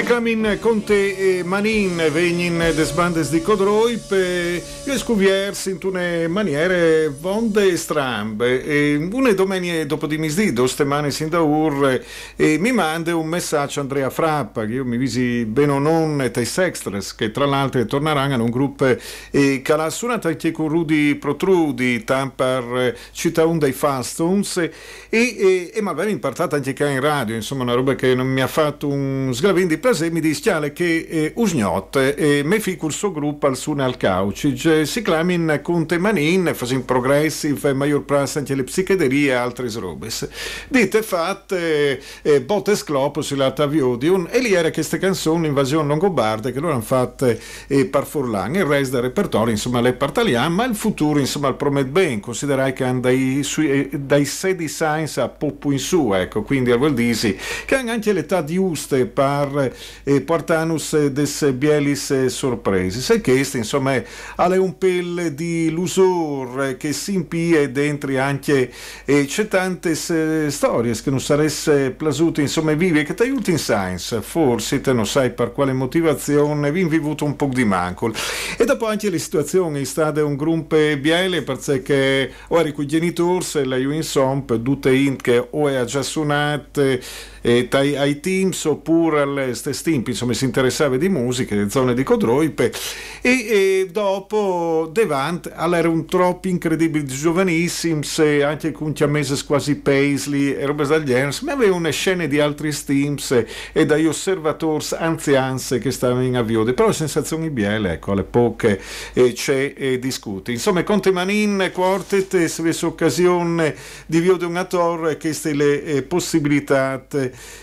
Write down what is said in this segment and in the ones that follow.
Se camin Conte eh, e Manin venin desbandes di Codroip e scuviers in tune maniere vonde e strambe. E una domenica dopo di misdì, due settimane sin da ur, e mi mande un messaggio Andrea Frappa, che io mi visi ben o non te sextres, che tra l'altro torneranno a un gruppo e calassuna tacchi con Rudi Protrudi, tampar città un dei Fastons, e, e, e magari impartata anche qua in radio, insomma una roba che non mi ha fatto un sgravin di frase mi dispiace che eh, usgnot e eh, me fi curso gruppo al sun al caucig eh, si clamin conte manin in progressive major pras anche le psichederie e altre robes dite fatte eh, eh botes clop sulla taviodium e lì era queste canzoni invasione longobarda che loro hanno fatte eh, par furlan il resto del repertorio insomma le partaliamo ma il futuro insomma il promet ben considerai che hanno dai, sui, dai sedi science a poppo in su ecco quindi a vuol dire che hanno anche l'età di uste par e portanus des bielis eh, sorpresis. E questo, insomma, alle un pelle di lusur eh, che si impie dentro anche e c'è tante storie che non sareste plasute, insomma, vive che ti aiuti in science, forse te non sai per quale motivazione, vi vivuto un po' di manco. E dopo anche le situazioni, state un gruppo biele, perché o eri con i genitori, se la insomma, tutte int che o è già suonate eh, ai teams oppure alle queste stimpi, insomma si interessava di musica, di zone di Codroipe e, e dopo Devant allora era un troppo incredibile di giovanissimi, anche con chiameses quasi Paisley e roba del genere, ma aveva una scena di altri stimps e dagli osservatori anzianse che stavano in avvio, però le sensazioni biele, ecco, alle poche eh, c'è e discute. Insomma, Conte Manin Quartet, eh, se avesse occasione di Vio de una Torre, queste le eh, possibilità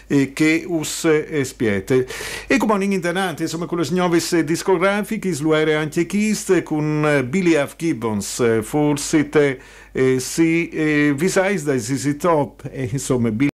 eh, che us eh, spiega. E come un'interante, insomma, con le nuove discografiche, sluere antichist con eh, Billy F. Gibbons, eh, forse te, eh, si, eh, visais da ZZ Top, e eh, insomma, Billy